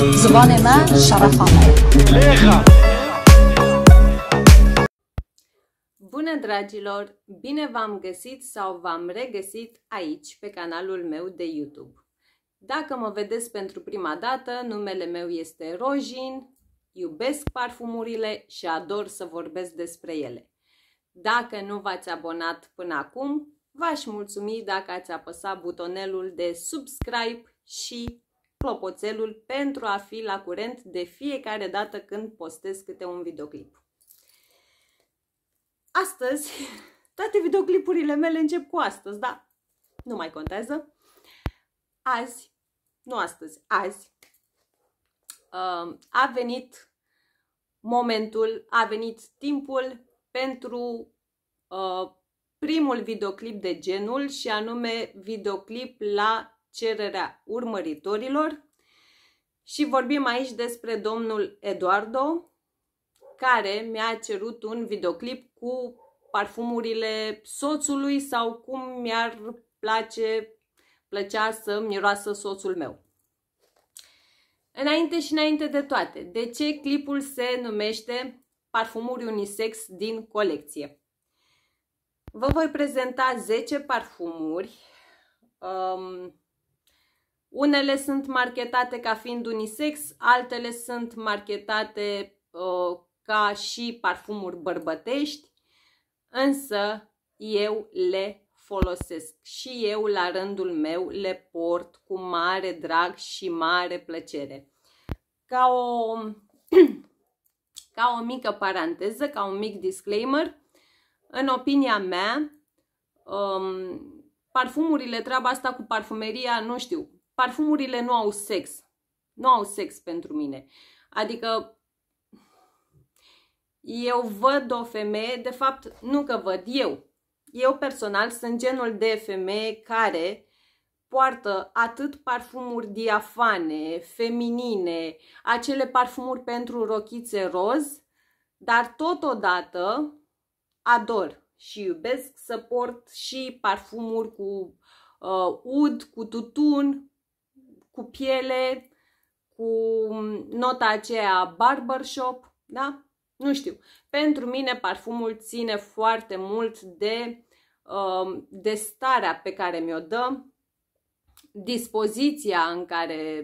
زبان ما شرف Bună dragilor! Bine v-am găsit sau v-am regăsit aici, pe canalul meu de YouTube. Dacă mă vedeți pentru prima dată, numele meu este Rojin, iubesc parfumurile și ador să vorbesc despre ele. Dacă nu v-ați abonat până acum, v-aș mulțumi dacă ați apăsat butonelul de subscribe și clopoțelul pentru a fi la curent de fiecare dată când postez câte un videoclip. Astăzi, toate videoclipurile mele încep cu astăzi, da? Nu mai contează. Azi, nu astăzi, azi, uh, a venit momentul, a venit timpul pentru uh, primul videoclip de genul și anume videoclip la cererea urmăritorilor și vorbim aici despre domnul Eduardo, care mi-a cerut un videoclip cu parfumurile soțului sau cum mi-ar place, plăcea să miroasă soțul meu. Înainte și înainte de toate, de ce clipul se numește Parfumuri unisex din colecție? Vă voi prezenta 10 parfumuri um, unele sunt marketate ca fiind unisex, altele sunt marketate uh, ca și parfumuri bărbătești, însă eu le folosesc și eu la rândul meu le port cu mare drag și mare plăcere. Ca o, ca o mică paranteză, ca un mic disclaimer, în opinia mea, um, parfumurile, treaba asta cu parfumeria, nu știu, parfumurile nu au sex. Nu au sex pentru mine. Adică eu văd o femeie, de fapt nu că văd eu. Eu personal sunt genul de femeie care poartă atât parfumuri diafane, feminine, acele parfumuri pentru rochițe roz, dar totodată ador și iubesc să port și parfumuri cu uh, ud, cu tutun, cu piele, cu mm, nota aceea barbershop, da? Nu știu. Pentru mine parfumul ține foarte mult de, um, de starea pe care mi-o dă, dispoziția în care,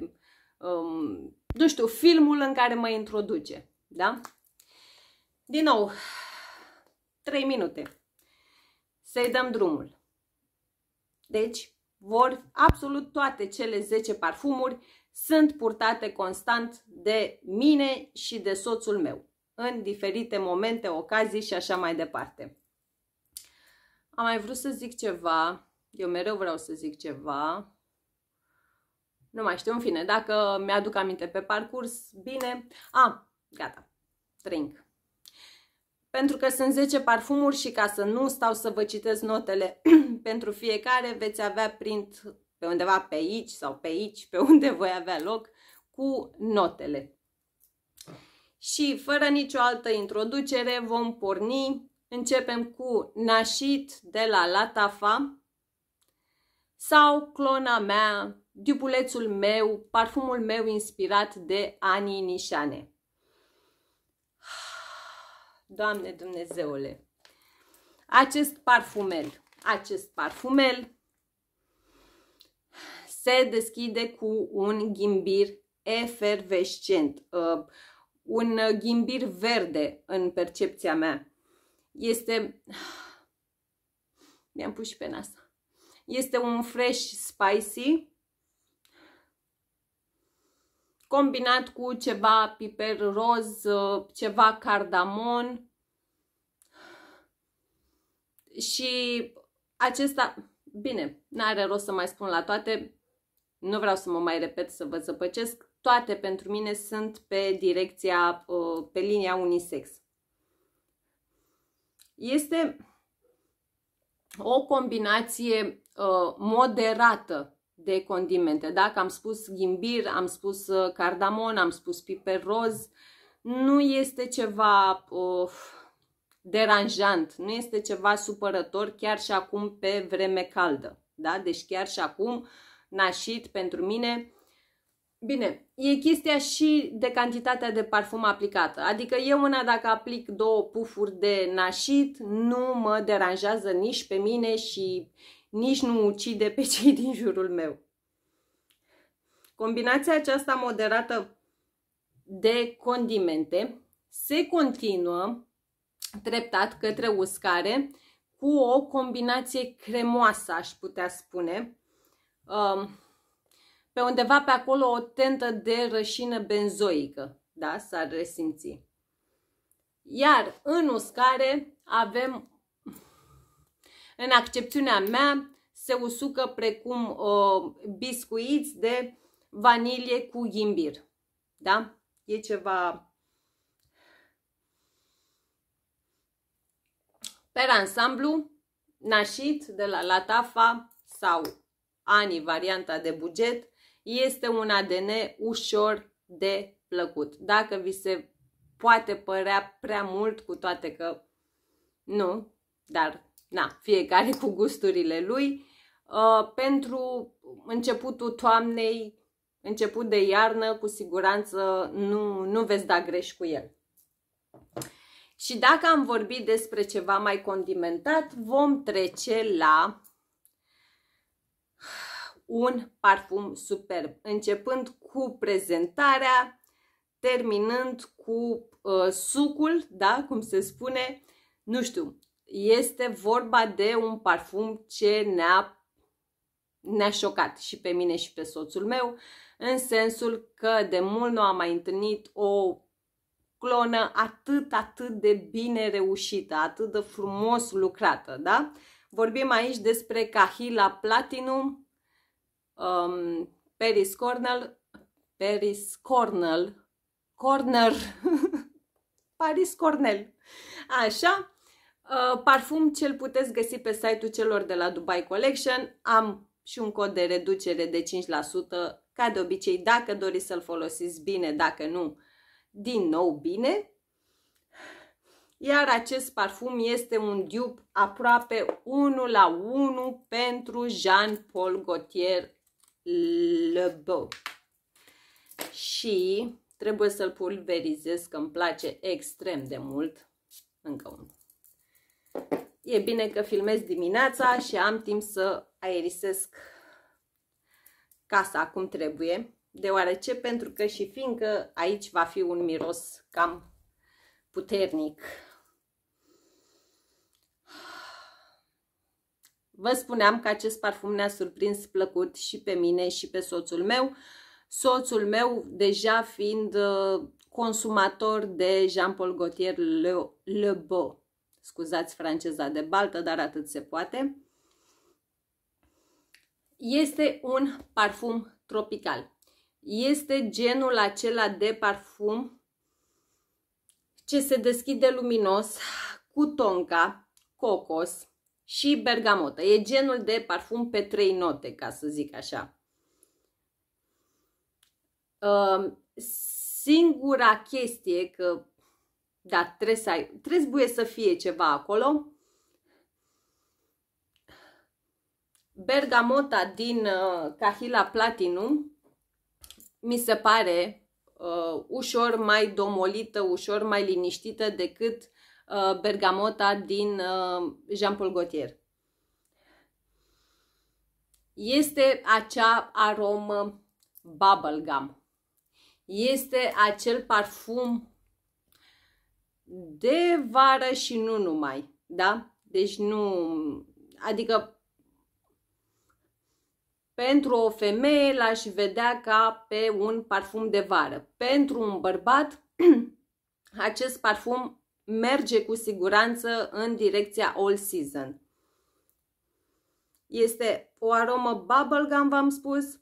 um, nu știu, filmul în care mă introduce, da? Din nou, 3 minute. Să-i dăm drumul. Deci, vor absolut toate cele 10 parfumuri sunt purtate constant de mine și de soțul meu în diferite momente, ocazii și așa mai departe. Am mai vrut să zic ceva, eu mereu vreau să zic ceva, nu mai știu, în fine, dacă mi-aduc aminte pe parcurs, bine. A, ah, gata, drink pentru că sunt 10 parfumuri și ca să nu stau să vă citesc notele pentru fiecare, veți avea print pe undeva pe aici sau pe aici, pe unde voi avea loc, cu notele. Și fără nicio altă introducere vom porni. Începem cu Nașit de la Latafa sau Clona mea, dupulețul meu, parfumul meu inspirat de Ani Nișane. Doamne Dumnezeule! Acest parfumel, acest parfumel se deschide cu un ghimbir efervescent, uh, un ghimbir verde în percepția mea. Este... Mi-am pus și pe nas. Este un fresh spicy combinat cu ceva piper roz, uh, ceva cardamon și acesta, bine, n-are rost să mai spun la toate, nu vreau să mă mai repet să vă zăpăcesc, toate pentru mine sunt pe direcția, uh, pe linia unisex. Este o combinație uh, moderată de condimente. Dacă am spus ghimbir, am spus uh, cardamon, am spus piper roz, nu este ceva uh, deranjant, nu este ceva supărător chiar și acum pe vreme caldă. Da? Deci chiar și acum, nașit pentru mine, Bine, e chestia și de cantitatea de parfum aplicată. Adică eu una dacă aplic două pufuri de nașit, nu mă deranjează nici pe mine și nici nu ucide pe cei din jurul meu. Combinația aceasta moderată de condimente se continuă treptat către uscare cu o combinație cremoasă, aș putea spune. Um, pe undeva pe acolo o tentă de rășină benzoică, da, s-ar resimți. Iar în uscare avem în accepțiunea mea, se usucă precum uh, biscuiți de vanilie cu ghimbir. Da? E ceva... Per ansamblu, nașit de la Latafa sau Ani, varianta de buget, este un ADN ușor de plăcut. Dacă vi se poate părea prea mult, cu toate că nu, dar na, fiecare cu gusturile lui, uh, pentru începutul toamnei, început de iarnă, cu siguranță nu, nu veți da greș cu el. Și dacă am vorbit despre ceva mai condimentat, vom trece la un parfum superb, începând cu prezentarea, terminând cu uh, sucul, da, cum se spune, nu știu, este vorba de un parfum ce ne-a ne șocat și pe mine și pe soțul meu, în sensul că de mult nu am mai întâlnit o clonă atât, atât de bine reușită, atât de frumos lucrată, da? Vorbim aici despre Cahila Platinum, um, Paris Cornel, Paris Cornel, Corner, Paris Cornell, așa, Uh, parfum ce puteți găsi pe site-ul celor de la Dubai Collection. Am și un cod de reducere de 5%, ca de obicei, dacă doriți să-l folosiți bine, dacă nu, din nou bine. Iar acest parfum este un dupe aproape 1 la 1 pentru Jean-Paul Gaultier Le Beau. Și trebuie să-l pulverizez, că îmi place extrem de mult. Încă unul. E bine că filmez dimineața și am timp să aerisesc casa cum trebuie, deoarece pentru că și fiindcă aici va fi un miros cam puternic. Vă spuneam că acest parfum ne-a surprins plăcut și pe mine și pe soțul meu. Soțul meu, deja fiind uh, consumator de Jean Paul Gaultier Le, Le Beau, Scuzați franceza de baltă, dar atât se poate. Este un parfum tropical. Este genul acela de parfum ce se deschide luminos cu tonca, cocos și bergamotă. E genul de parfum pe trei note, ca să zic așa. Ă, singura chestie că da, trebuie să ai, trebuie să fie ceva acolo. Bergamota din uh, Cahila Platinum mi se pare uh, ușor mai domolită, ușor mai liniștită decât uh, bergamota din uh, Jean Paul Gaultier. Este acea aromă bubblegum. Este acel parfum de vară și nu numai, da? Deci nu, adică pentru o femeie l-aș vedea ca pe un parfum de vară. Pentru un bărbat, acest parfum merge cu siguranță în direcția all season. Este o aromă bubblegum, v-am spus,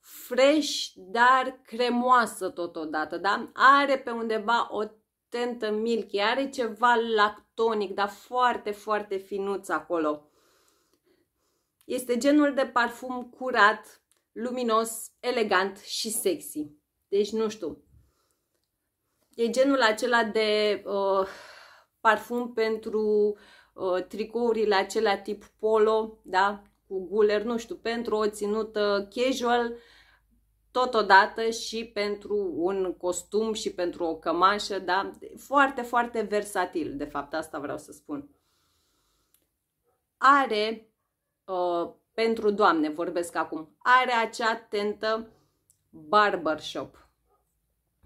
fresh, dar cremoasă totodată, da? Are pe undeva o consistentă milky, are ceva lactonic, dar foarte, foarte finuț acolo. Este genul de parfum curat, luminos, elegant și sexy. Deci, nu știu, e genul acela de uh, parfum pentru uh, tricourile acelea tip polo, da? cu guler, nu știu, pentru o ținută casual, uh, totodată și pentru un costum și pentru o cămașă, da? Foarte, foarte versatil, de fapt, asta vreau să spun. Are, uh, pentru doamne vorbesc acum, are acea tentă barbershop,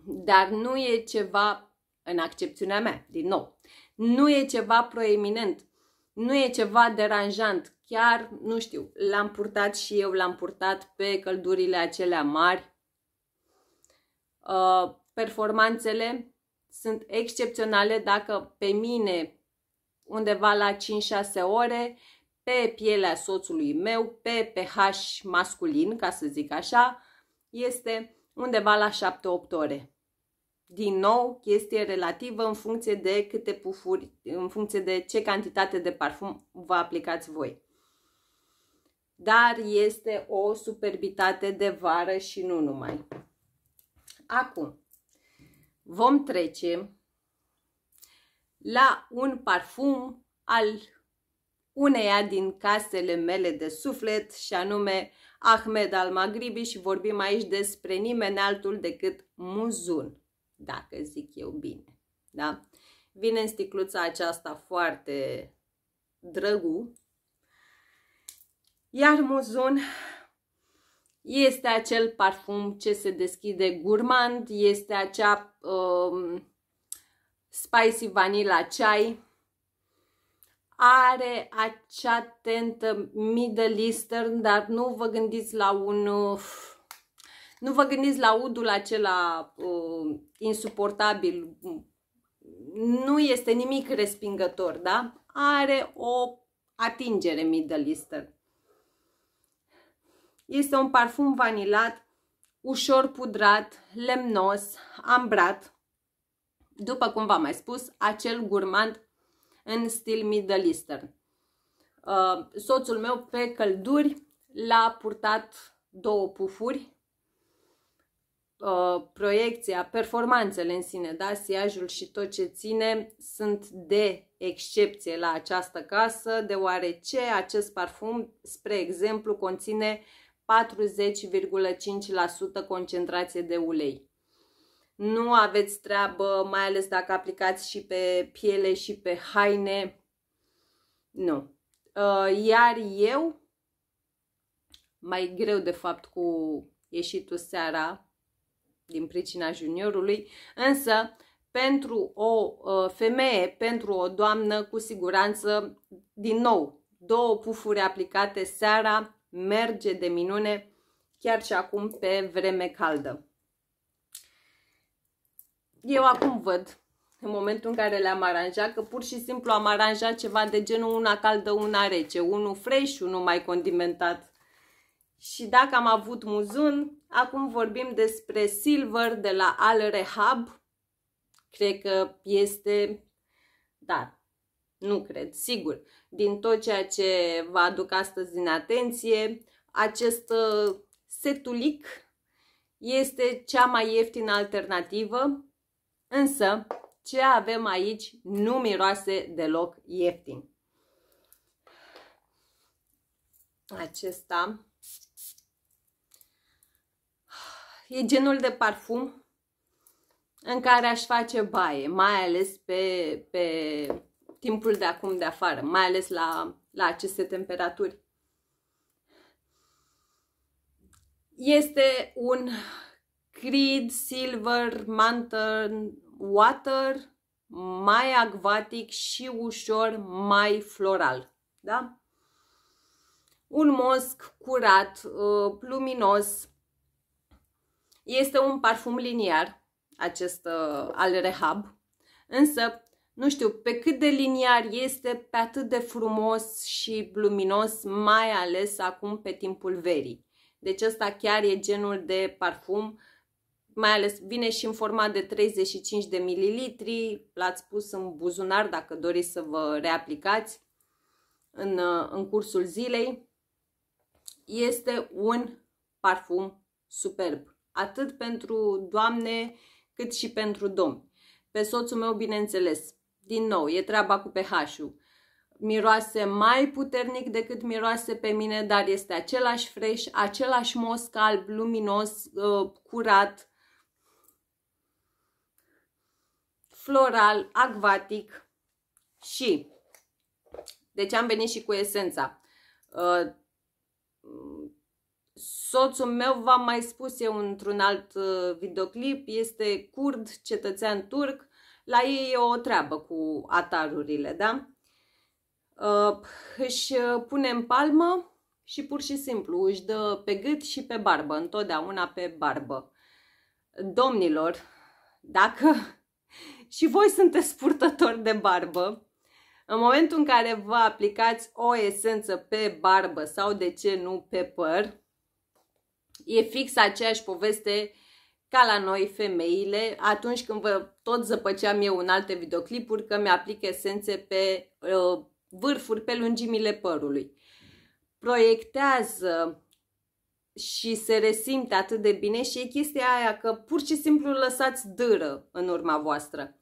dar nu e ceva, în accepțiunea mea, din nou, nu e ceva proeminent, nu e ceva deranjant chiar, nu știu, l-am purtat și eu, l-am purtat pe căldurile acelea mari. Uh, performanțele sunt excepționale dacă pe mine undeva la 5-6 ore, pe pielea soțului meu, pe pH masculin, ca să zic așa, este undeva la 7-8 ore. Din nou, chestie relativă în funcție de câte pufuri, în funcție de ce cantitate de parfum vă aplicați voi dar este o superbitate de vară și nu numai. Acum, vom trece la un parfum al uneia din casele mele de suflet și anume Ahmed al Maghribi și vorbim aici despre nimeni altul decât Muzun, dacă zic eu bine. Da? Vine în sticluța aceasta foarte drăgu, iar muzun este acel parfum ce se deschide gurmand, este acea um, spicy vanilla chai, are acea tentă Middle Eastern, dar nu vă gândiți la un... Nu vă gândiți la udul acela uh, insuportabil, nu este nimic respingător, da? Are o atingere Middle Eastern. Este un parfum vanilat, ușor pudrat, lemnos, ambrat. După cum v-am mai spus, acel gurmand în stil Middle Eastern. Uh, soțul meu pe călduri l-a purtat două pufuri. Uh, proiecția, performanțele în sine, da, siajul și tot ce ține sunt de excepție la această casă, deoarece acest parfum, spre exemplu, conține 40,5% concentrație de ulei. Nu aveți treabă, mai ales dacă aplicați și pe piele și pe haine. Nu. Uh, iar eu, mai greu de fapt cu ieșitul seara, din pricina juniorului, însă pentru o uh, femeie, pentru o doamnă, cu siguranță, din nou, două pufuri aplicate seara merge de minune chiar și acum pe vreme caldă. Eu acum văd, în momentul în care le-am aranjat, că pur și simplu am aranjat ceva de genul una caldă, una rece, unul fresh, unul mai condimentat. Și dacă am avut muzun, acum vorbim despre silver de la Al Rehab. Cred că este, da, nu cred, sigur. Din tot ceea ce vă aduc astăzi din atenție, acest ă, setulic este cea mai ieftină alternativă, însă ce avem aici nu miroase deloc ieftin. Acesta e genul de parfum în care aș face baie, mai ales pe, pe timpul de acum de afară, mai ales la, la aceste temperaturi. Este un Creed Silver Mountain Water mai acvatic și ușor mai floral. Da? Un mosc curat, uh, luminos. Este un parfum liniar, acest uh, al Rehab, însă nu știu, pe cât de liniar este, pe atât de frumos și luminos, mai ales acum pe timpul verii. Deci ăsta chiar e genul de parfum, mai ales vine și în format de 35 de mililitri, l-ați pus în buzunar dacă doriți să vă reaplicați în, în cursul zilei. Este un parfum superb, atât pentru doamne cât și pentru domni. Pe soțul meu, bineînțeles, din nou, e treaba cu pH-ul. Miroase mai puternic decât miroase pe mine, dar este același fresh, același mosc alb, luminos, uh, curat, floral, acvatic și... Deci am venit și cu esența. Uh, soțul meu, v-am mai spus eu într-un alt uh, videoclip, este curd, cetățean turc, la ei e o treabă cu atarurile, da? Uh, își uh, pune în palmă și pur și simplu își dă pe gât și pe barbă, întotdeauna pe barbă. Domnilor, dacă și voi sunteți purtători de barbă, în momentul în care vă aplicați o esență pe barbă sau de ce nu pe păr, e fix aceeași poveste ca la noi femeile atunci când vă tot zăpăceam eu în alte videoclipuri că mi-aplic esențe pe uh, vârfuri, pe lungimile părului. Proiectează și se resimte atât de bine și e chestia aia că pur și simplu lăsați dâră în urma voastră.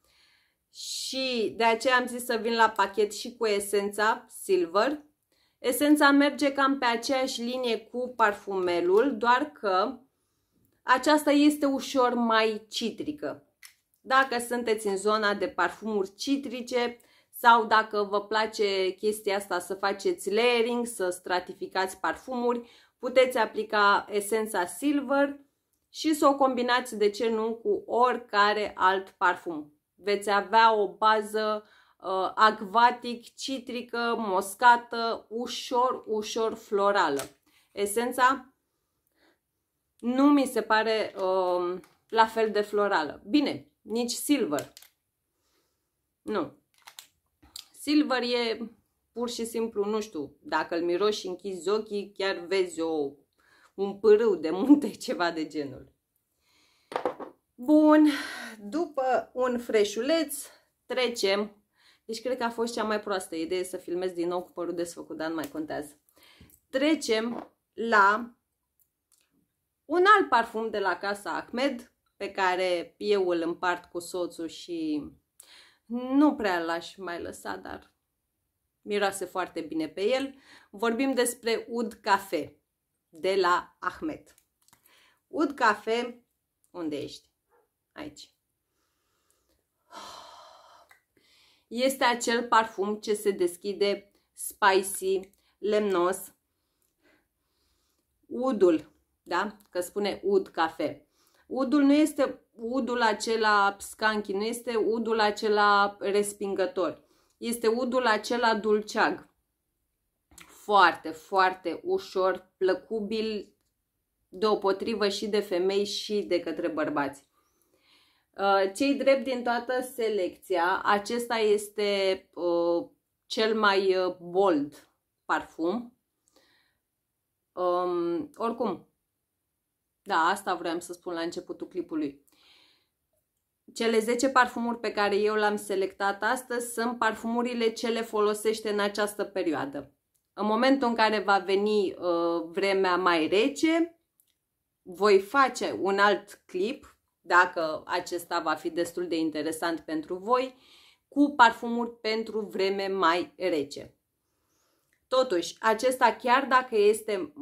Și de aceea am zis să vin la pachet și cu esența Silver. Esența merge cam pe aceeași linie cu parfumelul, doar că aceasta este ușor mai citrică dacă sunteți în zona de parfumuri citrice sau dacă vă place chestia asta să faceți layering, să stratificați parfumuri, puteți aplica esența Silver și să o combinați, de ce nu, cu oricare alt parfum. Veți avea o bază uh, acvatic, citrică, moscată, ușor, ușor florală. Esența nu mi se pare uh, la fel de florală. Bine, nici silver. Nu. Silver e pur și simplu, nu știu, dacă îl miroși și închizi ochii, chiar vezi o, un pârâu de munte, ceva de genul. Bun, după un freșuleț trecem. Deci cred că a fost cea mai proastă idee să filmez din nou cu părul desfăcut, dar nu mai contează. Trecem la un alt parfum de la casa Ahmed, pe care eu îl împart cu soțul și nu prea l-aș mai lăsa, dar miroase foarte bine pe el. Vorbim despre Ud Cafe de la Ahmed. Ud Cafe, unde ești? Aici. Este acel parfum ce se deschide spicy, lemnos, udul, da? Că spune ud cafe. Udul nu este udul acela scanchi, nu este udul acela respingător. Este udul acela dulceag. Foarte, foarte ușor, plăcubil, deopotrivă și de femei și de către bărbați. Uh, cei drept din toată selecția, acesta este uh, cel mai uh, bold parfum. Um, oricum, da, asta vreau să spun la începutul clipului. Cele 10 parfumuri pe care eu le-am selectat astăzi sunt parfumurile ce le folosește în această perioadă. În momentul în care va veni uh, vremea mai rece, voi face un alt clip, dacă acesta va fi destul de interesant pentru voi, cu parfumuri pentru vreme mai rece. Totuși, acesta chiar dacă este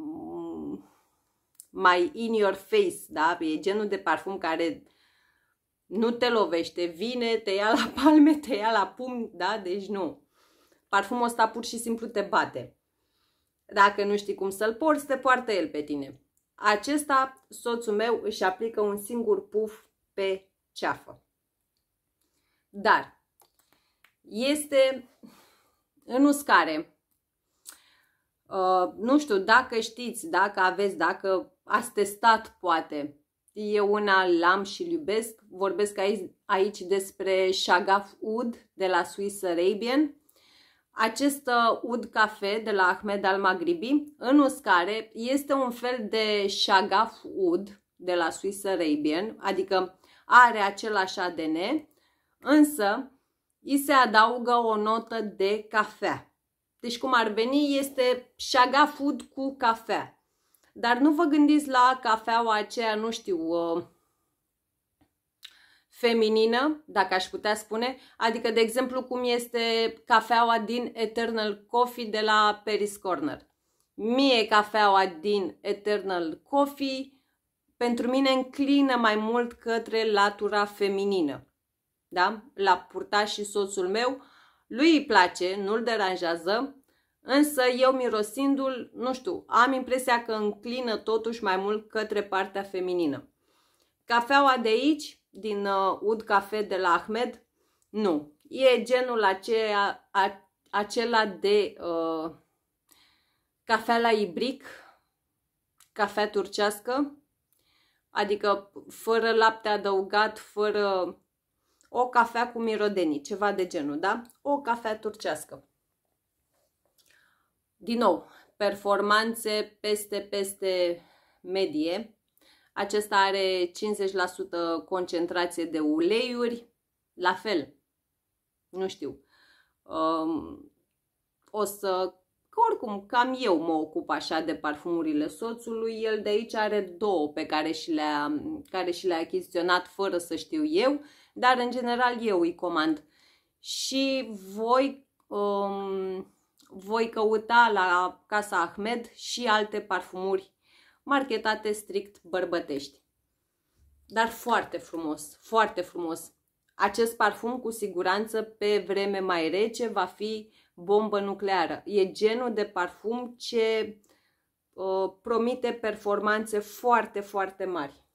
mai in your face, da? E genul de parfum care nu te lovește, vine, te ia la palme, te ia la pumn, da? Deci nu. Parfumul ăsta pur și simplu te bate. Dacă nu știi cum să-l porți, te poartă el pe tine. Acesta, soțul meu, își aplică un singur puf pe ceafă. Dar este în uscare. Uh, nu știu dacă știți, dacă aveți, dacă ați testat poate. Eu una l-am și îl iubesc. Vorbesc aici, aici despre Shagaf Ud de la Swiss Arabian. Acest uh, ud cafe de la Ahmed al Magribi în uscare este un fel de Shagaf Ud de la Swiss Arabian, adică are același ADN, însă îi se adaugă o notă de cafea. Deci cum ar veni este Shagaf Ud cu cafea. Dar nu vă gândiți la cafeaua aceea, nu știu, uh, feminină, dacă aș putea spune, adică, de exemplu, cum este cafeaua din Eternal Coffee de la Paris Corner. Mie cafeaua din Eternal Coffee pentru mine înclină mai mult către latura feminină. Da? L-a purtat și soțul meu, lui îi place, nu-l deranjează, Însă eu mirosindu-l, nu știu, am impresia că înclină totuși mai mult către partea feminină. Cafeaua de aici, din uh, Ud Cafe de la Ahmed, nu. E genul aceea, a, acela de uh, cafea la ibric, cafea turcească, adică fără lapte adăugat, fără o cafea cu mirodenii, ceva de genul, da? O cafea turcească. Din nou, performanțe peste, peste medie. Acesta are 50% concentrație de uleiuri. La fel, nu știu. Um, o să, că oricum, cam eu mă ocup așa de parfumurile soțului. El de aici are două pe care și le-a, care și le-a achiziționat fără să știu eu, dar în general eu îi comand. Și voi... Um, voi căuta la Casa Ahmed și alte parfumuri marketate strict bărbătești. Dar foarte frumos, foarte frumos. Acest parfum cu siguranță pe vreme mai rece va fi bombă nucleară. E genul de parfum ce uh, promite performanțe foarte, foarte mari.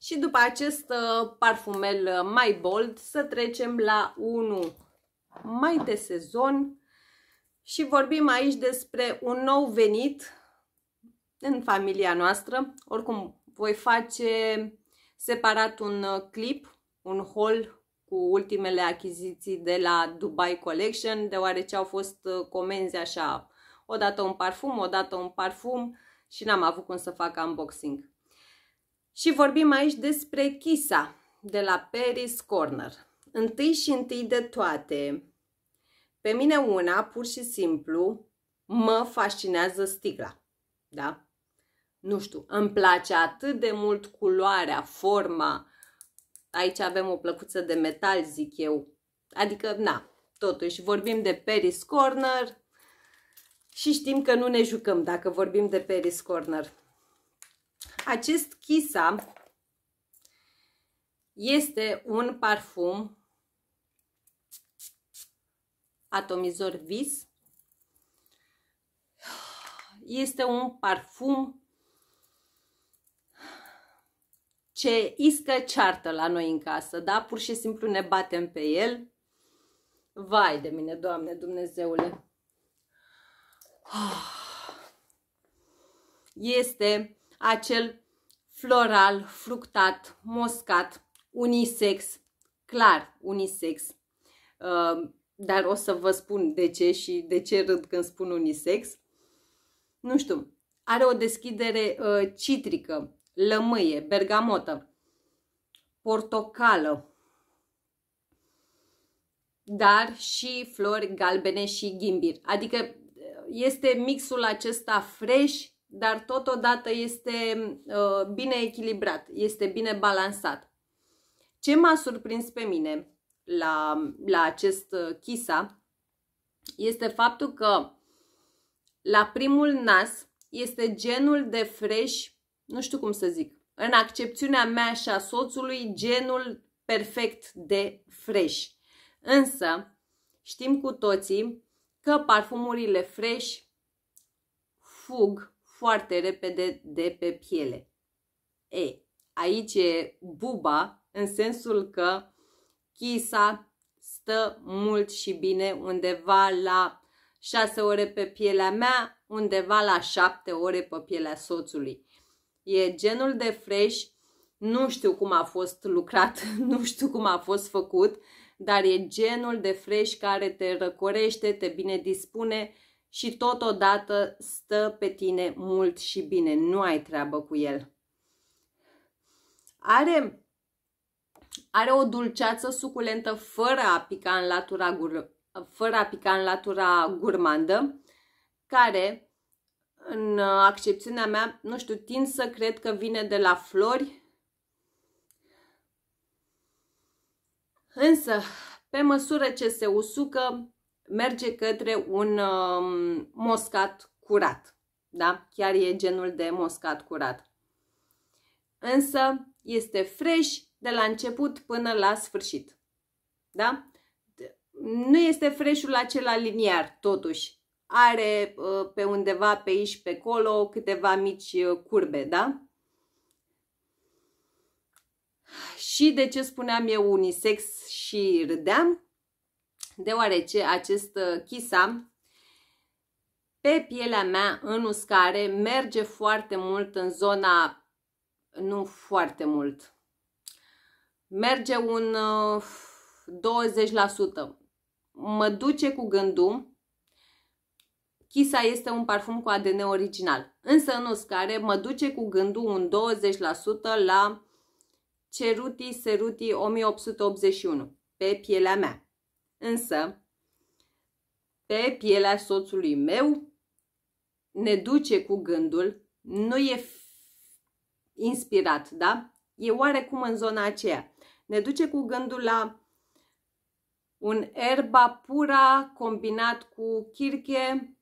Și după acest uh, parfumel uh, mai bold să trecem la unul mai de sezon, și vorbim aici despre un nou venit în familia noastră. Oricum, voi face separat un uh, clip, un haul cu ultimele achiziții de la Dubai Collection, deoarece au fost uh, comenzi așa, odată un parfum, odată un parfum și n-am avut cum să fac unboxing. Și vorbim aici despre Kisa de la Paris Corner. Întâi și întâi de toate, pe mine una, pur și simplu, mă fascinează sticla. Da? Nu știu, îmi place atât de mult culoarea, forma. Aici avem o plăcuță de metal, zic eu. Adică, na, totuși, vorbim de Paris Corner și știm că nu ne jucăm dacă vorbim de Paris Corner. Acest Kisa este un parfum atomizor vis. Este un parfum ce iscă ceartă la noi în casă, da? Pur și simplu ne batem pe el. Vai de mine, Doamne Dumnezeule! Este acel floral, fructat, moscat, unisex, clar unisex, ă, dar o să vă spun de ce și de ce râd când spun unisex. Nu știu, are o deschidere uh, citrică, lămâie, bergamotă, portocală, dar și flori galbene și ghimbir. Adică uh, este mixul acesta fresh, dar totodată este uh, bine echilibrat, este bine balansat. Ce m-a surprins pe mine la, la acest chisa uh, este faptul că la primul nas este genul de fresh, nu știu cum să zic, în accepțiunea mea și a soțului, genul perfect de fresh. Însă, știm cu toții că parfumurile fresh fug foarte repede de pe piele. E, aici e buba în sensul că Chisa stă mult și bine undeva la 6 ore pe pielea mea, undeva la 7 ore pe pielea soțului. E genul de fresh, nu știu cum a fost lucrat, nu știu cum a fost făcut, dar e genul de fresh care te răcorește, te bine dispune și totodată stă pe tine mult și bine, nu ai treabă cu el. Are are o dulceață suculentă fără a pica în latura, gur, fără a pica în latura gurmandă, care, în accepțiunea mea, nu știu, tind să cred că vine de la flori, Însă, pe măsură ce se usucă, merge către un um, moscat curat. Da? Chiar e genul de moscat curat. Însă, este fresh, de la început până la sfârșit. Da? Nu este freșul acela liniar, totuși. Are uh, pe undeva, pe aici, pe acolo, câteva mici uh, curbe, da? Și de ce spuneam eu unisex și râdeam? Deoarece acest uh, chisam pe pielea mea în uscare merge foarte mult în zona, nu foarte mult, merge un 20%. Uh, mă duce cu gândul Chisa este un parfum cu ADN original, însă în uscare mă duce cu gândul un 20% la Ceruti Seruti 1881 pe pielea mea. Însă, pe pielea soțului meu ne duce cu gândul, nu e inspirat, da? E oarecum în zona aceea. Ne duce cu gândul la un erba pura combinat cu chirche,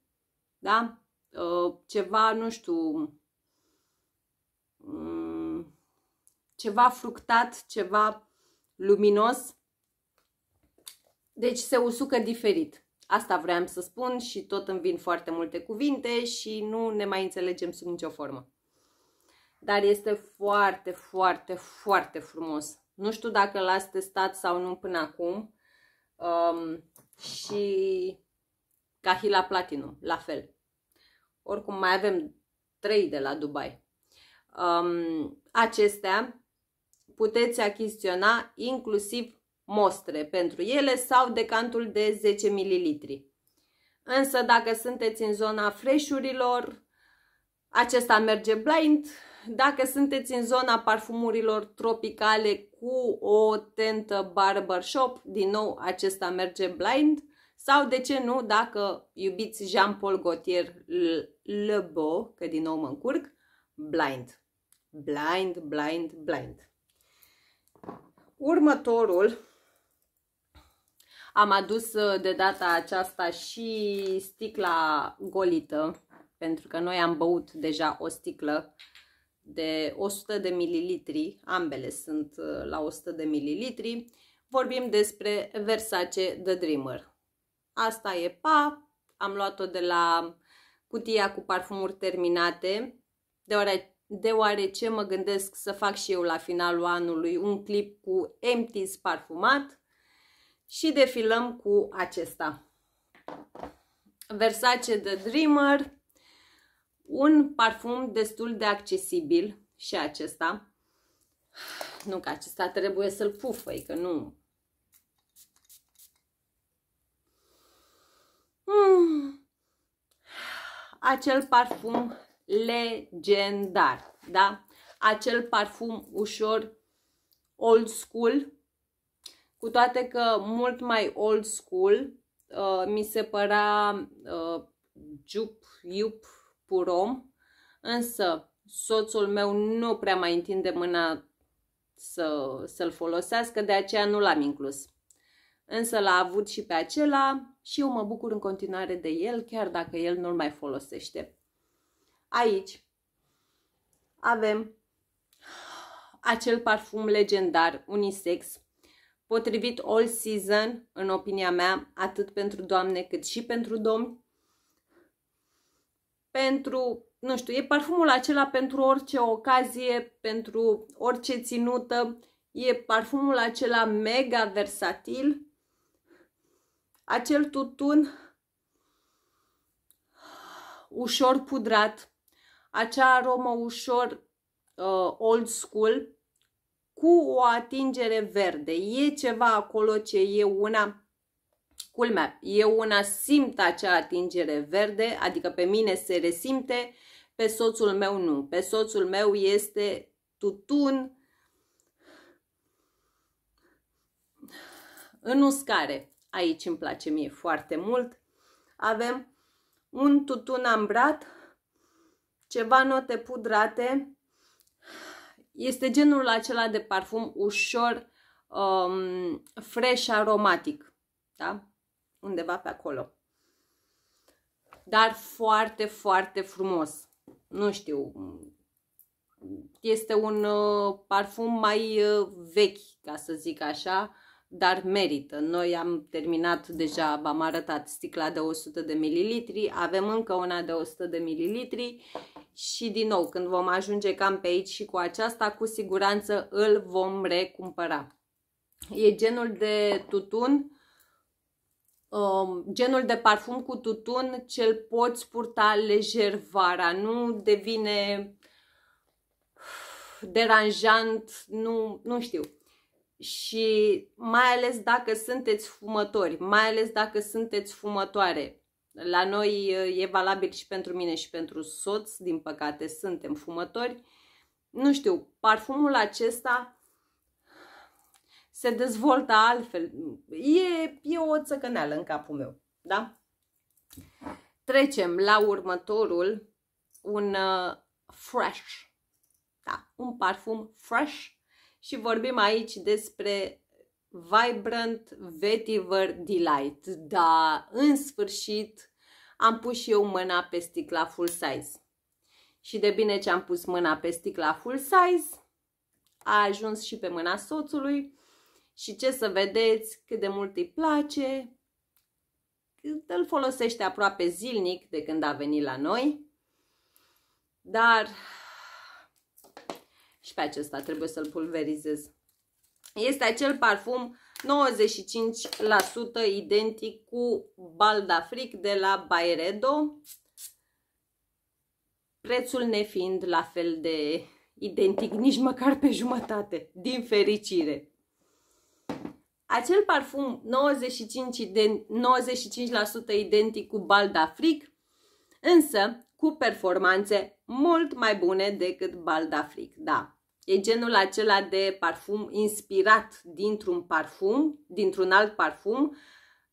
da? Ă, ceva, nu știu, mm, ceva fructat, ceva luminos. Deci se usucă diferit. Asta vreau să spun și tot îmi vin foarte multe cuvinte și nu ne mai înțelegem sub nicio formă. Dar este foarte, foarte, foarte frumos. Nu știu dacă l-ați testat sau nu până acum. Um, și Kahila Platinum, la fel. Oricum mai avem trei de la Dubai. Um, acestea puteți achiziționa inclusiv mostre pentru ele sau decantul de 10 ml. Însă dacă sunteți în zona freșurilor, acesta merge blind. Dacă sunteți în zona parfumurilor tropicale cu o tentă barbershop, din nou acesta merge blind, sau de ce nu, dacă iubiți Jean-Paul Gaultier Le Beau, că din nou mă încurc, blind. Blind, blind, blind. Următorul, am adus uh, de data aceasta și sticla golită, pentru că noi am băut deja o sticlă de 100 de mililitri, ambele sunt uh, la 100 de mililitri, vorbim despre Versace The Dreamer. Asta e pa, am luat-o de la cutia cu parfumuri terminate, deoarece, deoarece mă gândesc să fac și eu la finalul anului un clip cu empties parfumat și defilăm cu acesta. Versace The Dreamer un parfum destul de accesibil și acesta. Nu că acesta trebuie să-l pufăi, că nu. Mm. Acel parfum legendar, da? Acel parfum ușor old school, cu toate că mult mai old school uh, mi se părea uh, jup, iup, într-om, însă soțul meu nu prea mai întinde mâna să, să-l folosească, de aceea nu l-am inclus. Însă l-a avut și pe acela și eu mă bucur în continuare de el, chiar dacă el nu-l mai folosește. Aici avem acel parfum legendar unisex, potrivit all season, în opinia mea, atât pentru doamne cât și pentru domni, pentru, nu știu, e parfumul acela pentru orice ocazie, pentru orice ținută, e parfumul acela mega versatil, acel tutun ușor pudrat, acea aromă ușor uh, old school, cu o atingere verde. E ceva acolo ce e una Culmea, eu una simt acea atingere verde, adică pe mine se resimte, pe soțul meu nu. Pe soțul meu este tutun în uscare. Aici îmi place mie foarte mult. Avem un tutun ambrat, ceva note pudrate. Este genul acela de parfum ușor um, fresh aromatic. Da? undeva pe acolo. Dar foarte, foarte frumos. Nu știu, este un uh, parfum mai uh, vechi, ca să zic așa, dar merită. Noi am terminat deja, v-am arătat sticla de 100 de mililitri, avem încă una de 100 de mililitri și din nou, când vom ajunge cam pe aici și cu aceasta, cu siguranță îl vom recumpăra. E genul de tutun Um, genul de parfum cu tutun cel poți purta lejer vara, nu devine deranjant, nu, nu știu. Și mai ales dacă sunteți fumători, mai ales dacă sunteți fumătoare. La noi uh, e valabil și pentru mine și pentru soț, din păcate suntem fumători. Nu știu, parfumul acesta se dezvoltă altfel. E, e o țăcăneală în capul meu, da? Trecem la următorul, un uh, fresh, da, un parfum fresh și vorbim aici despre Vibrant Vetiver Delight. Da, în sfârșit am pus și eu mâna pe sticla full size. Și de bine ce am pus mâna pe sticla full size, a ajuns și pe mâna soțului și ce să vedeți, cât de mult îi place, cât îl folosește aproape zilnic de când a venit la noi, dar și pe acesta trebuie să-l pulverizez. Este acel parfum 95% identic cu Baldafric de la Bayredo. prețul nefiind la fel de identic, nici măcar pe jumătate, din fericire. Acel parfum 95 ident, 95% identic cu Baldafric, însă cu performanțe mult mai bune decât Baldafric. Da, e genul acela de parfum inspirat dintr-un parfum, dintr-un alt parfum,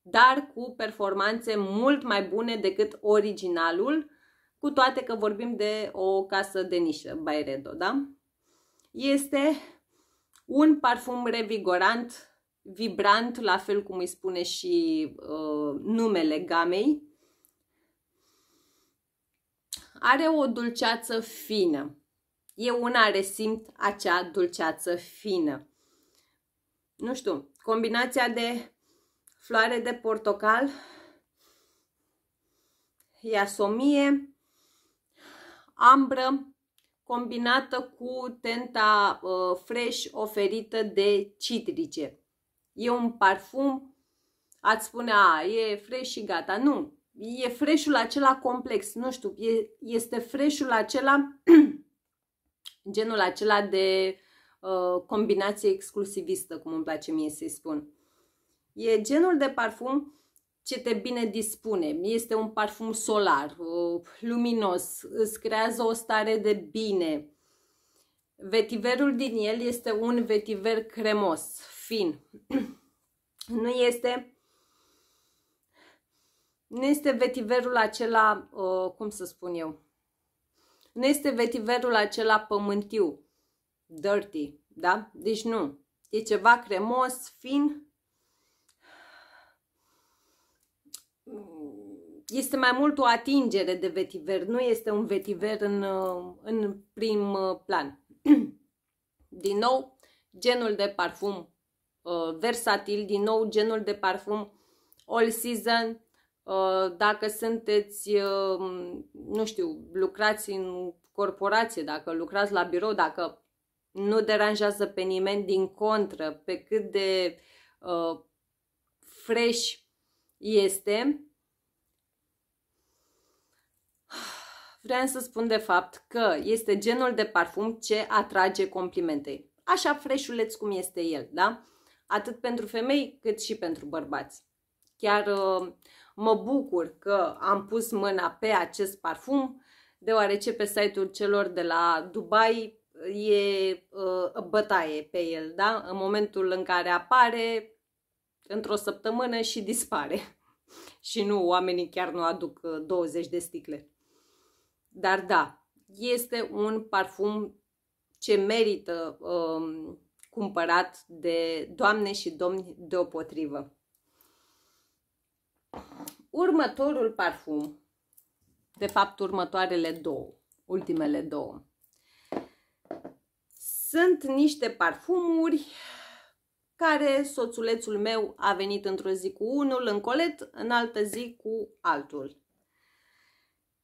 dar cu performanțe mult mai bune decât originalul, cu toate că vorbim de o casă de nișă, Byredo, da? Este un parfum revigorant vibrant, la fel cum îi spune și uh, numele gamei. Are o dulceață fină. Eu una resimt acea dulceață fină. Nu știu, combinația de floare de portocal, iasomie, ambră, combinată cu tenta uh, fresh oferită de citrice e un parfum, ați spune, a, e fresh și gata. Nu, e freșul acela complex, nu știu, e, este freșul acela, genul acela de uh, combinație exclusivistă, cum îmi place mie să-i spun. E genul de parfum ce te bine dispune. Este un parfum solar, uh, luminos, îți creează o stare de bine. Vetiverul din el este un vetiver cremos, fin. nu este nu este vetiverul acela, cum să spun eu, nu este vetiverul acela pământiu, dirty, da? Deci nu. E ceva cremos, fin. Este mai mult o atingere de vetiver, nu este un vetiver în, în prim uh, plan. Din nou, genul de parfum Uh, versatil, din nou genul de parfum all season, uh, dacă sunteți, uh, nu știu, lucrați în corporație, dacă lucrați la birou, dacă nu deranjează pe nimeni, din contră, pe cât de uh, fresh este, vreau să spun de fapt că este genul de parfum ce atrage complimente. Așa freșuleț cum este el, da? atât pentru femei cât și pentru bărbați. Chiar uh, mă bucur că am pus mâna pe acest parfum, deoarece pe site-ul celor de la Dubai e uh, bătaie pe el, da? În momentul în care apare, într-o săptămână și dispare. și nu, oamenii chiar nu aduc 20 uh, de sticle. Dar da, este un parfum ce merită uh, cumpărat de doamne și domni deopotrivă. Următorul parfum, de fapt următoarele două, ultimele două, sunt niște parfumuri care soțulețul meu a venit într-o zi cu unul în colet, în altă zi cu altul.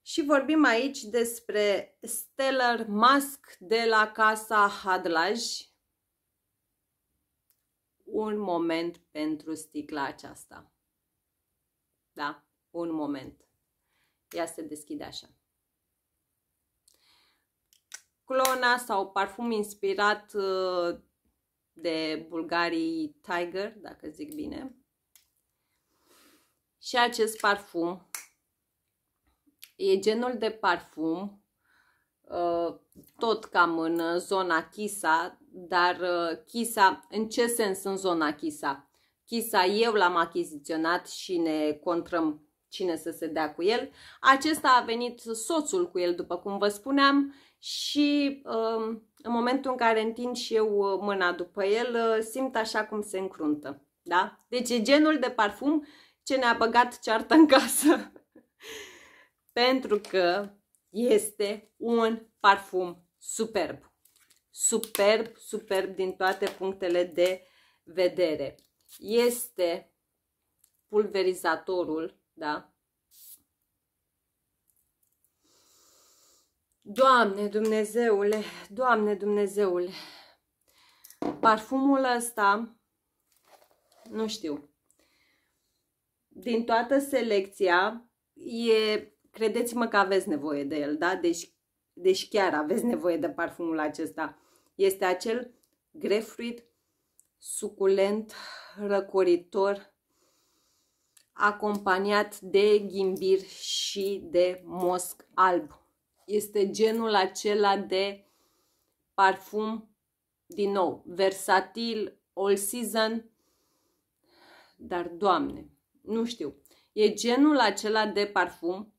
Și vorbim aici despre Stellar Mask de la casa Hadlaj, un moment pentru sticla aceasta. Da? Un moment. Ea se deschide așa. Clona sau parfum inspirat uh, de bulgarii Tiger, dacă zic bine. Și acest parfum e genul de parfum uh, tot cam în zona Chisa, dar Chisa, uh, în ce sens în zona Chisa? Chisa eu l-am achiziționat și ne contrăm cine să se dea cu el. Acesta a venit soțul cu el, după cum vă spuneam, și um, în momentul în care întind și eu uh, mâna după el, uh, simt așa cum se încruntă. Da? Deci e genul de parfum ce ne-a băgat ceartă în casă. Pentru că este un parfum superb superb, superb din toate punctele de vedere. Este pulverizatorul, da? Doamne Dumnezeule, Doamne Dumnezeule, parfumul ăsta, nu știu, din toată selecția, e, credeți-mă că aveți nevoie de el, da? Deci deci chiar aveți nevoie de parfumul acesta. Este acel grefruit, suculent, răcoritor, acompaniat de ghimbir și de mosc alb. Este genul acela de parfum, din nou, versatil, all season, dar, Doamne, nu știu, e genul acela de parfum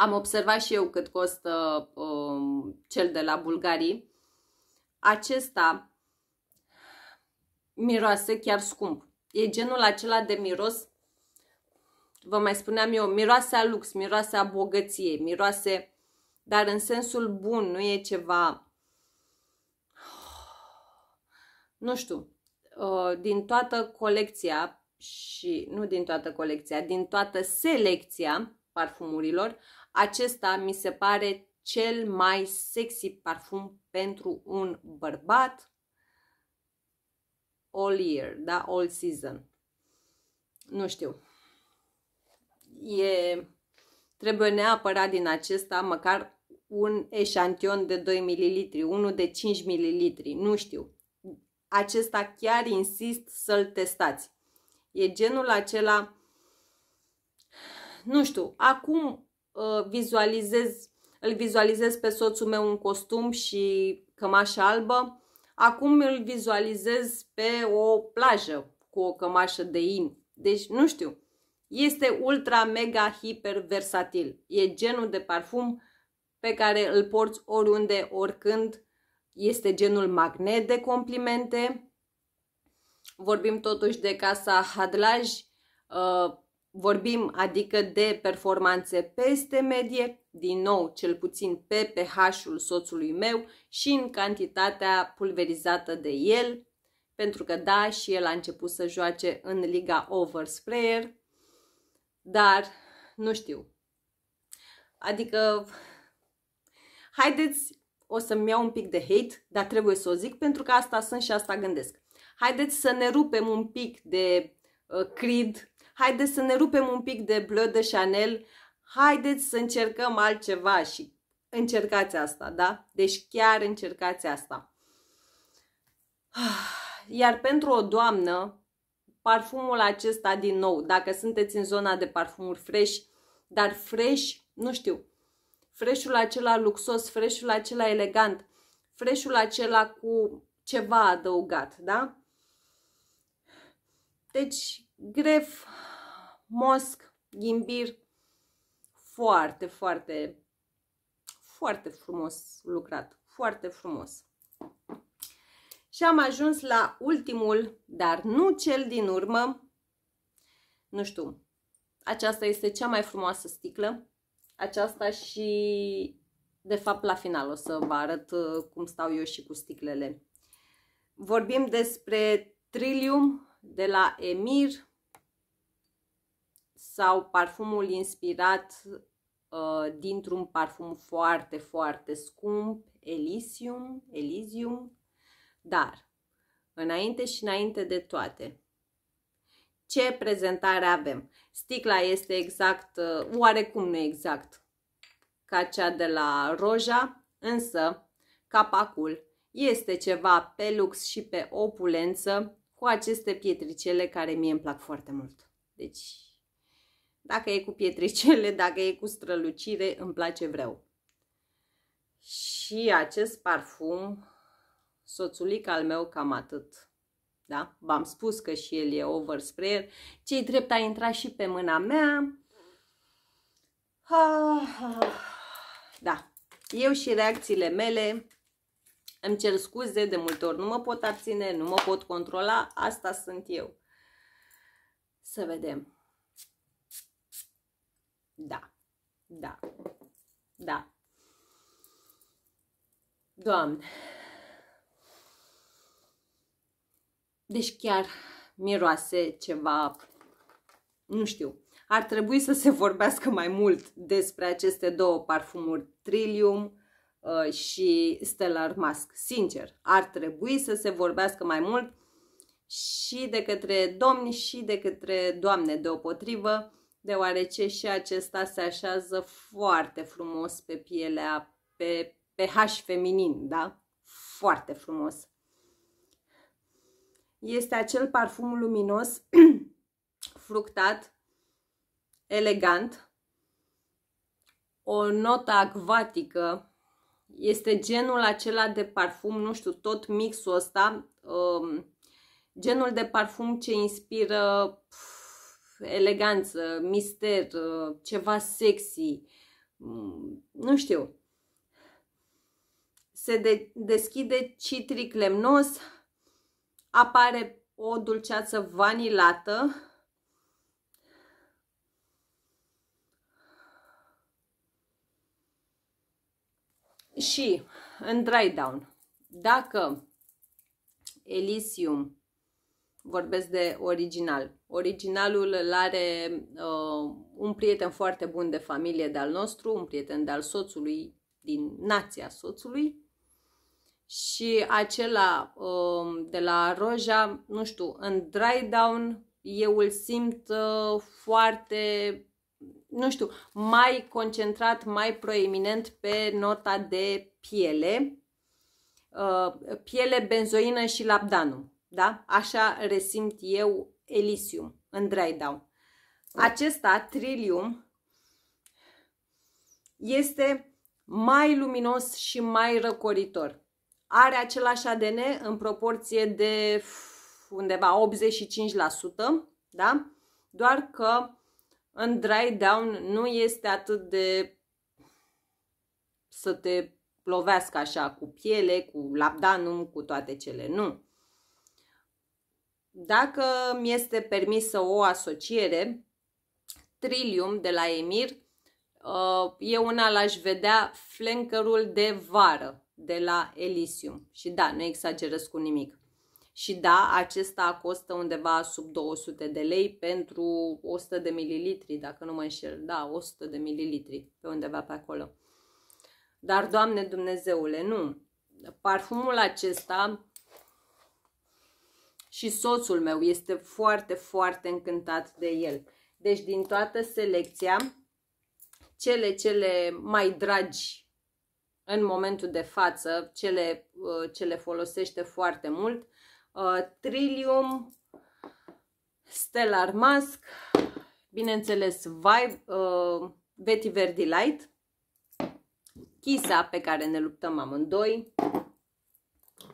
am observat și eu cât costă um, cel de la Bulgarii. Acesta miroase chiar scump. E genul acela de miros, vă mai spuneam eu, miroase a lux, miroase a bogăție, miroase, dar în sensul bun, nu e ceva... Nu știu, uh, din toată colecția și nu din toată colecția, din toată selecția parfumurilor, acesta mi se pare cel mai sexy parfum pentru un bărbat all year, da? All season. Nu știu. E... Trebuie neapărat din acesta măcar un eșantion de 2 ml, unul de 5 ml, nu știu. Acesta chiar insist să-l testați. E genul acela, nu știu, acum Uh, vizualizez, îl vizualizez pe soțul meu în costum și cămașă albă. Acum îl vizualizez pe o plajă cu o cămașă de in. Deci, nu știu, este ultra, mega, hiper versatil. E genul de parfum pe care îl porți oriunde, oricând. Este genul magnet de complimente. Vorbim totuși de casa Hadlaj, uh, Vorbim adică de performanțe peste medie, din nou cel puțin pe pH-ul soțului meu și în cantitatea pulverizată de el, pentru că da, și el a început să joace în Liga Oversprayer, dar nu știu. Adică, haideți, o să-mi iau un pic de hate, dar trebuie să o zic pentru că asta sunt și asta gândesc. Haideți să ne rupem un pic de uh, crid, haideți să ne rupem un pic de Bleu de Chanel, haideți să încercăm altceva și încercați asta, da? Deci chiar încercați asta. Iar pentru o doamnă, parfumul acesta din nou, dacă sunteți în zona de parfumuri fresh, dar fresh, nu știu, freșul acela luxos, freșul acela elegant, freșul acela cu ceva adăugat, da? Deci, gref, mosc, ghimbir. Foarte, foarte, foarte frumos lucrat. Foarte frumos. Și am ajuns la ultimul, dar nu cel din urmă. Nu știu, aceasta este cea mai frumoasă sticlă. Aceasta și, de fapt, la final o să vă arăt uh, cum stau eu și cu sticlele. Vorbim despre Trillium de la Emir sau parfumul inspirat uh, dintr-un parfum foarte, foarte scump, Elysium, Elysium, dar înainte și înainte de toate, ce prezentare avem? Sticla este exact, uh, oarecum nu exact, ca cea de la Roja, însă capacul este ceva pe lux și pe opulență cu aceste pietricele care mie îmi plac foarte mult. Deci dacă e cu pietricele, dacă e cu strălucire, îmi place vreau. Și acest parfum, soțulic al meu cam atât. Da? V-am spus că și el e oversprayer. Cei drept a intrat și pe mâna mea. Da, eu și reacțiile mele îmi cer scuze, de multe ori nu mă pot abține, nu mă pot controla, asta sunt eu. Să vedem. Da. Da. Da. Doamne. Deci chiar miroase ceva, nu știu. Ar trebui să se vorbească mai mult despre aceste două parfumuri, Trillium uh, și Stellar Mask. Sincer, ar trebui să se vorbească mai mult și de către domni și de către doamne deopotrivă deoarece și acesta se așează foarte frumos pe pielea, pe pH feminin, da? Foarte frumos. Este acel parfum luminos, fructat, elegant, o notă acvatică, este genul acela de parfum, nu știu, tot mixul ăsta, um, genul de parfum ce inspiră... Pf, eleganță, mister, uh, ceva sexy, mm, nu știu. Se de deschide citric lemnos, apare o dulceață vanilată, și în dry down, dacă Elysium vorbesc de original. Originalul îl are uh, un prieten foarte bun de familie de-al nostru, un prieten de-al soțului, din nația soțului. Și acela uh, de la Roja, nu știu, în dry down eu îl simt uh, foarte, nu știu, mai concentrat, mai proeminent pe nota de piele, uh, piele, benzoină și labdanum da? Așa resimt eu Elysium în dry down. Da. Acesta, Trillium, este mai luminos și mai răcoritor. Are același ADN în proporție de undeva 85%, da? Doar că în dry down nu este atât de să te lovească așa cu piele, cu labdanum, cu toate cele. Nu. Dacă mi este permisă o asociere, Trillium de la Emir, uh, eu una l-aș vedea flankerul de vară de la Elysium. Și da, nu exagerez cu nimic. Și da, acesta costă undeva sub 200 de lei pentru 100 de mililitri, dacă nu mă înșel. Da, 100 de mililitri, pe undeva pe acolo. Dar, Doamne Dumnezeule, nu. Parfumul acesta și soțul meu este foarte, foarte încântat de el. Deci din toată selecția, cele, cele mai dragi în momentul de față, cele uh, ce le folosește foarte mult, uh, Trillium, Stellar Mask, bineînțeles Vibe, uh, Vetiver Delight, Chisa pe care ne luptăm amândoi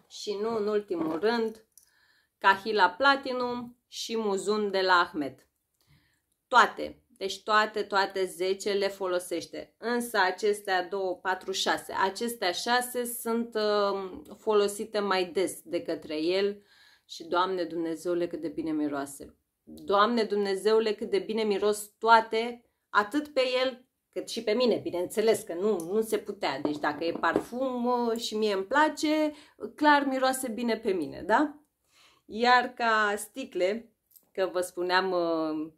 și nu în ultimul rând, Cahila Platinum și Muzun de la Ahmed. Toate, deci toate, toate 10 le folosește. Însă acestea 2, 4, 6, acestea 6 sunt uh, folosite mai des de către el și Doamne Dumnezeule cât de bine miroase. Doamne Dumnezeule cât de bine miros toate, atât pe el cât și pe mine, bineînțeles că nu, nu se putea. Deci dacă e parfum uh, și mie îmi place, clar miroase bine pe mine, da? Iar ca sticle, că vă spuneam uh,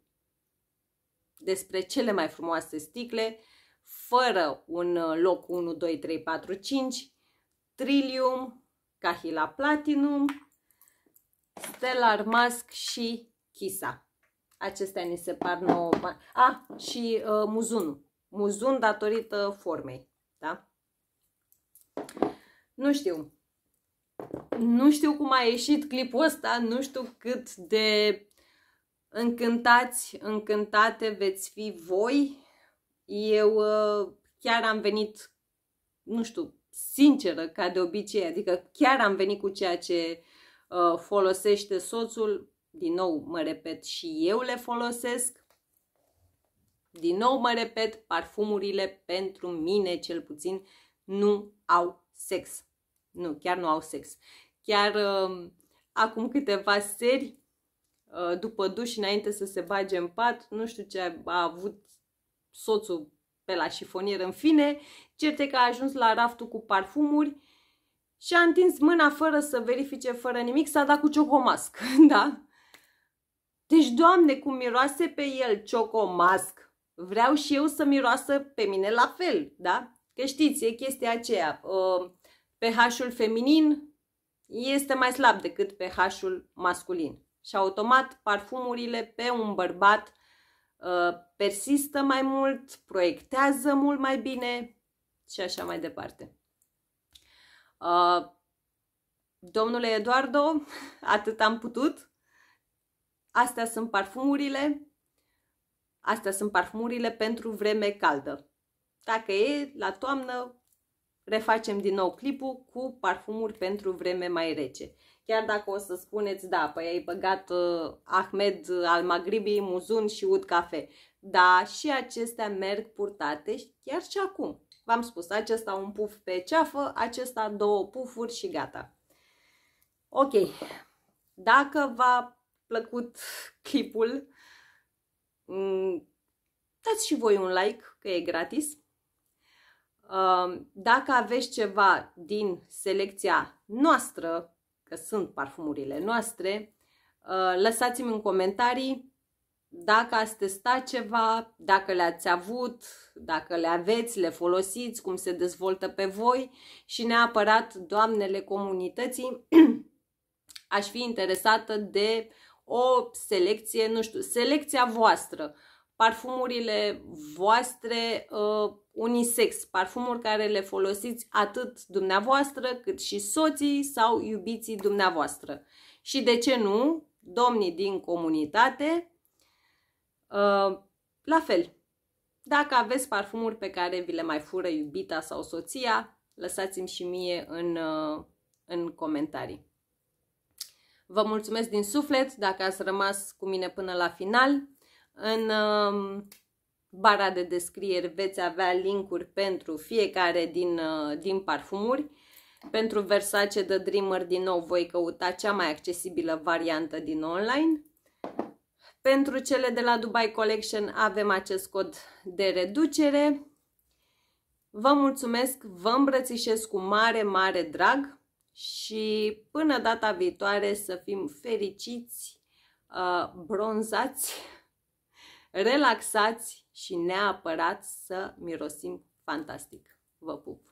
despre cele mai frumoase sticle, fără un uh, loc 1, 2, 3, 4, 5, Trillium, Cahila Platinum, Stellar Mask și Chisa. Acestea ni se par nouă. A, ah, și uh, muzunul. Muzun datorită formei. Da? Nu știu nu știu cum a ieșit clipul ăsta, nu știu cât de încântați, încântate veți fi voi. Eu ă, chiar am venit, nu știu, sinceră ca de obicei, adică chiar am venit cu ceea ce ă, folosește soțul, din nou mă repet și eu le folosesc, din nou mă repet, parfumurile pentru mine cel puțin nu au sex nu, chiar nu au sex. Chiar uh, acum câteva seri, uh, după duș, înainte să se bage în pat, nu știu ce a, avut soțul pe la șifonier în fine, certe că a ajuns la raftul cu parfumuri și a întins mâna fără să verifice, fără nimic, s-a dat cu ciocomasc, da? Deci, Doamne, cum miroase pe el ciocomasc, vreau și eu să miroasă pe mine la fel, da? Că știți, e chestia aceea, uh, pH-ul feminin este mai slab decât pH-ul masculin. Și automat parfumurile pe un bărbat uh, persistă mai mult, proiectează mult mai bine și așa mai departe. Uh, domnule Eduardo, atât am putut. Astea sunt parfumurile. Astea sunt parfumurile pentru vreme caldă. Dacă e la toamnă, refacem din nou clipul cu parfumuri pentru vreme mai rece. Chiar dacă o să spuneți, da, păi ai băgat uh, Ahmed uh, al Maghribi, Muzun și Ud Cafe, da, și acestea merg purtate chiar și acum. V-am spus, acesta un puf pe ceafă, acesta două pufuri și gata. Ok, dacă v-a plăcut clipul, mm, dați și voi un like, că e gratis Um, dacă aveți ceva din selecția noastră, că sunt parfumurile noastre, uh, lăsați-mi în comentarii dacă ați testat ceva, dacă le-ați avut, dacă le aveți, le folosiți, cum se dezvoltă pe voi și neapărat, doamnele comunității, aș fi interesată de o selecție, nu știu, selecția voastră, parfumurile voastre uh, unisex, parfumuri care le folosiți atât dumneavoastră cât și soții sau iubiții dumneavoastră. Și de ce nu, domnii din comunitate, uh, la fel, dacă aveți parfumuri pe care vi le mai fură iubita sau soția, lăsați-mi și mie în, uh, în comentarii. Vă mulțumesc din suflet dacă ați rămas cu mine până la final. În uh, bara de descrieri veți avea linkuri pentru fiecare din, uh, din parfumuri. Pentru Versace The Dreamer din nou voi căuta cea mai accesibilă variantă din online. Pentru cele de la Dubai Collection avem acest cod de reducere. Vă mulțumesc, vă îmbrățișez cu mare, mare drag și până data viitoare să fim fericiți, uh, bronzați, relaxați și neapărat să mirosim fantastic. Vă pup!